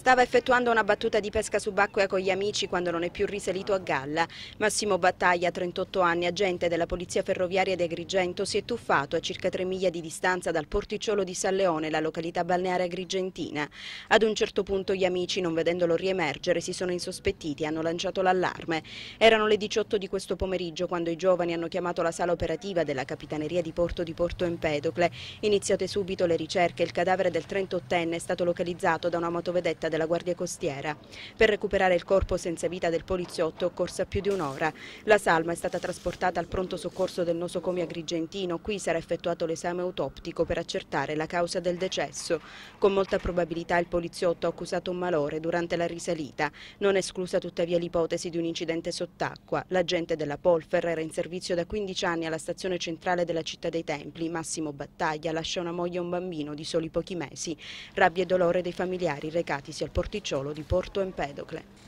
Stava effettuando una battuta di pesca subacquea con gli amici quando non è più risalito a galla. Massimo Battaglia, 38 anni, agente della Polizia Ferroviaria di Agrigento, si è tuffato a circa 3 miglia di distanza dal porticciolo di San Leone, la località balneare agrigentina. Ad un certo punto gli amici, non vedendolo riemergere, si sono insospettiti e hanno lanciato l'allarme. Erano le 18 di questo pomeriggio quando i giovani hanno chiamato la sala operativa della Capitaneria di Porto di Porto Empedocle. Iniziate subito le ricerche, il cadavere del 38enne è stato localizzato da una motovedetta della Guardia Costiera. Per recuperare il corpo senza vita del poliziotto è occorsa più di un'ora. La salma è stata trasportata al pronto soccorso del nosocomio agrigentino. Qui sarà effettuato l'esame autoptico per accertare la causa del decesso. Con molta probabilità il poliziotto ha accusato un malore durante la risalita. Non è esclusa tuttavia l'ipotesi di un incidente sott'acqua. L'agente della Polfer era in servizio da 15 anni alla stazione centrale della città dei Templi. Massimo Battaglia lascia una moglie e un bambino di soli pochi mesi. Rabbia e dolore dei familiari recatisi al porticciolo di Porto Empedocle.